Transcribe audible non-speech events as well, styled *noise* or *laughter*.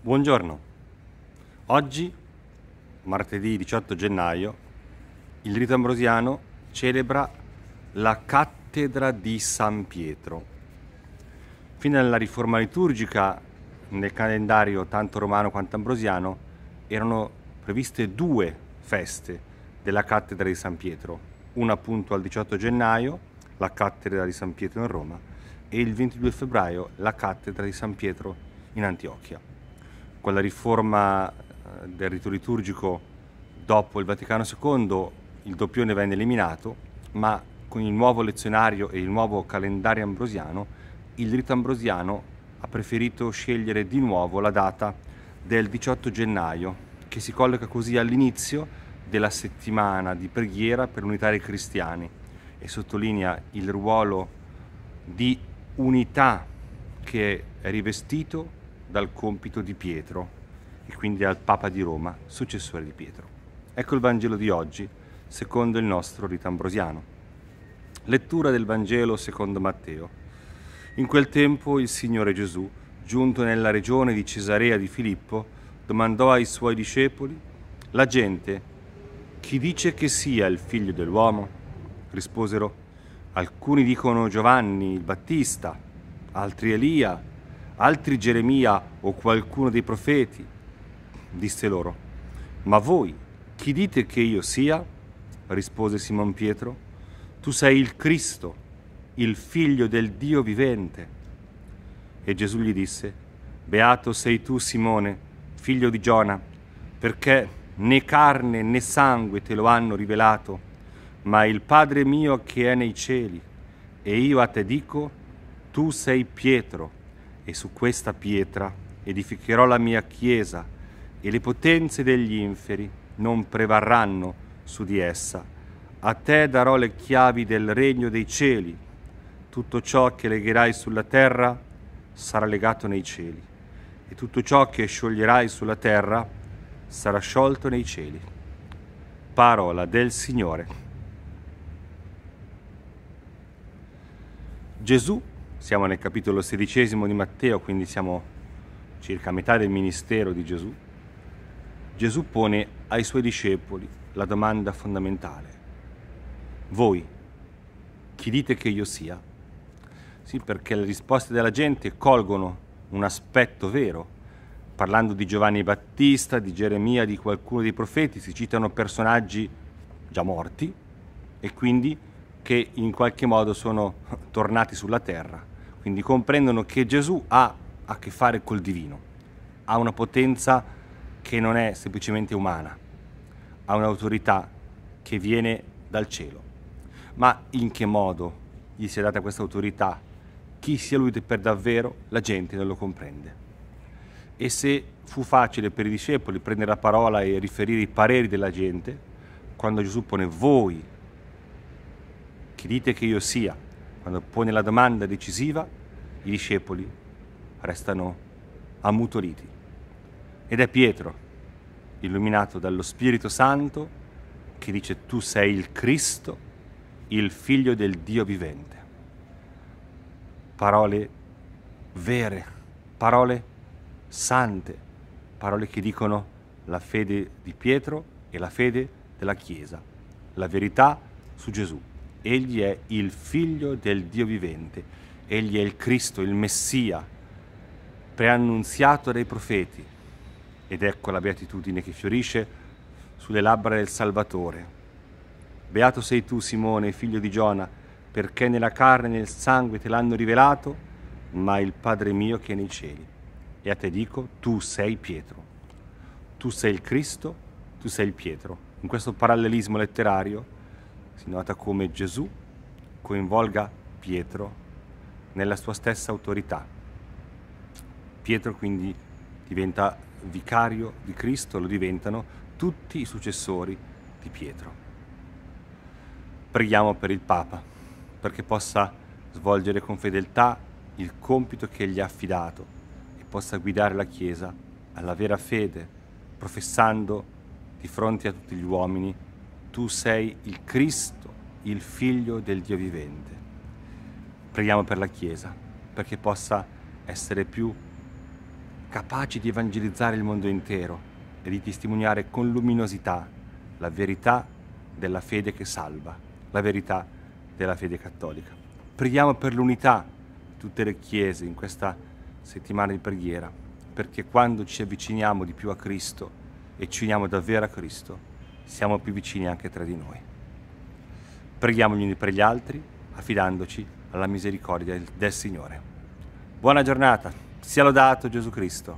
Buongiorno. Oggi, martedì 18 gennaio, il rito ambrosiano celebra la cattedra di San Pietro. Fin dalla riforma liturgica nel calendario tanto romano quanto ambrosiano erano previste due feste della cattedra di San Pietro, una appunto al 18 gennaio, la cattedra di San Pietro in Roma, e il 22 febbraio la cattedra di San Pietro in Antiochia quella riforma eh, del rito liturgico dopo il Vaticano II il doppione venne eliminato, ma con il nuovo lezionario e il nuovo calendario ambrosiano, il rito ambrosiano ha preferito scegliere di nuovo la data del 18 gennaio, che si colloca così all'inizio della settimana di preghiera per l'unità dei cristiani e sottolinea il ruolo di unità che è rivestito dal compito di Pietro e quindi al Papa di Roma, successore di Pietro. Ecco il Vangelo di oggi, secondo il nostro rito ambrosiano. Lettura del Vangelo secondo Matteo. In quel tempo il Signore Gesù, giunto nella regione di Cesarea di Filippo, domandò ai suoi discepoli, la gente, chi dice che sia il figlio dell'uomo? Risposero, alcuni dicono Giovanni il Battista, altri Elia, altri Geremia o qualcuno dei profeti? Disse loro, ma voi chi dite che io sia? rispose Simon Pietro. Tu sei il Cristo, il figlio del Dio vivente. E Gesù gli disse, Beato sei tu Simone, figlio di Giona, perché né carne né sangue te lo hanno rivelato, ma il Padre mio che è nei cieli. E io a te dico, tu sei Pietro e su questa pietra edificherò la mia chiesa e le potenze degli inferi non prevarranno su di essa. A te darò le chiavi del regno dei cieli. Tutto ciò che legherai sulla terra sarà legato nei cieli e tutto ciò che scioglierai sulla terra sarà sciolto nei cieli. Parola del Signore. Gesù siamo nel capitolo sedicesimo di Matteo, quindi siamo circa a metà del ministero di Gesù. Gesù pone ai suoi discepoli la domanda fondamentale. Voi, chi dite che io sia? Sì, perché le risposte della gente colgono un aspetto vero. Parlando di Giovanni Battista, di Geremia, di qualcuno dei profeti, si citano personaggi già morti e quindi che in qualche modo sono *laughs* tornati sulla terra, quindi comprendono che Gesù ha a che fare col divino, ha una potenza che non è semplicemente umana, ha un'autorità che viene dal cielo. Ma in che modo gli sia data questa autorità? Chi sia lui per davvero? La gente non lo comprende. E se fu facile per i discepoli prendere la parola e riferire i pareri della gente, quando Gesù pone voi chi dite che io sia, quando pone la domanda decisiva, i discepoli restano ammutoliti. Ed è Pietro, illuminato dallo Spirito Santo, che dice tu sei il Cristo, il figlio del Dio vivente. Parole vere, parole sante, parole che dicono la fede di Pietro e la fede della Chiesa, la verità su Gesù egli è il figlio del Dio vivente, egli è il Cristo, il Messia, preannunziato dai profeti. Ed ecco la beatitudine che fiorisce sulle labbra del Salvatore. Beato sei tu, Simone, figlio di Giona, perché nella carne e nel sangue te l'hanno rivelato, ma il Padre mio che è nei cieli. E a te dico, tu sei Pietro. Tu sei il Cristo, tu sei il Pietro. In questo parallelismo letterario si nota come Gesù coinvolga Pietro nella sua stessa autorità. Pietro quindi diventa vicario di Cristo, lo diventano tutti i successori di Pietro. Preghiamo per il Papa, perché possa svolgere con fedeltà il compito che gli ha affidato e possa guidare la Chiesa alla vera fede, professando di fronte a tutti gli uomini tu sei il Cristo, il Figlio del Dio vivente. Preghiamo per la Chiesa, perché possa essere più capace di evangelizzare il mondo intero e di testimoniare con luminosità la verità della fede che salva, la verità della fede cattolica. Preghiamo per l'unità di tutte le chiese in questa settimana di preghiera, perché quando ci avviciniamo di più a Cristo e ci uniamo davvero a Cristo, siamo più vicini anche tra di noi. Preghiamo gli uni per gli altri, affidandoci alla misericordia del Signore. Buona giornata, sia lodato Gesù Cristo.